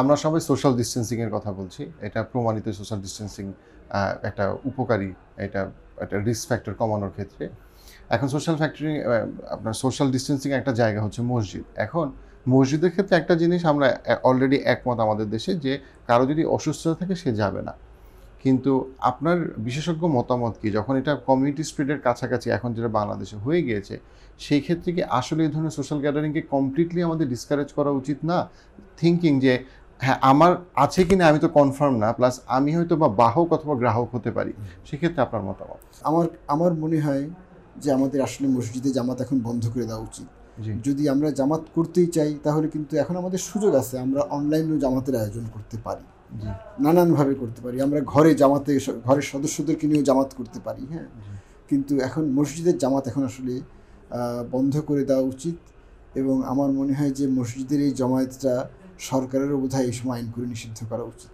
আমরা সবাই সোশ্যাল ডিস্টেন্সিংয়ের কথা বলছি এটা প্রমাণিত সোশ্যাল ডিস্টেন্সিং একটা উপকারী এটা একটা রিস্ক ফ্যাক্টর কমানোর ক্ষেত্রে এখন সোশ্যাল ফ্যাক্টরি আপনার সোশ্যাল ডিস্টেন্সিং একটা জায়গা হচ্ছে মসজিদ এখন মসজিদের ক্ষেত্রে একটা জিনিস আমরা অলরেডি একমত আমাদের দেশে যে কারো যদি অসুস্থতা থাকে সে যাবে না কিন্তু আপনার বিশেষজ্ঞ মতামত কি যখন এটা কমিউনিটি স্প্রেডের কাছাকাছি এখন যেটা বাংলাদেশে হয়ে গিয়েছে সেই ক্ষেত্রে কি আসলে এই ধরনের সোশ্যাল গ্যাদারিংকে কমপ্লিটলি আমাদের ডিসকারেজ করা উচিত না থিঙ্কিং যে হ্যাঁ আমার আছে কি না আমি তো কনফার্ম না প্লাস আমি হয়তো বা বাহক অথবা গ্রাহক হতে পারি সেক্ষেত্রে আপনার মতামত আমার আমার মনে হয় যে আমাদের আসলে মসজিদে জামাত এখন বন্ধ করে দেওয়া উচিত যদি আমরা জামাত করতেই চাই তাহলে কিন্তু এখন আমাদের সুযোগ আছে আমরা অনলাইনেও জামাতের আয়োজন করতে পারি নানানভাবে করতে পারি আমরা ঘরে জামাতে ঘরের সদস্যদেরকে নিয়েও জামাত করতে পারি হ্যাঁ কিন্তু এখন মসজিদের জামাত এখন আসলে বন্ধ করে দেওয়া উচিত এবং আমার মনে হয় যে মসজিদের এই জামায়াতটা সরকারের বোধহয় এই সময় আইন করে নিষিদ্ধ করা উচিত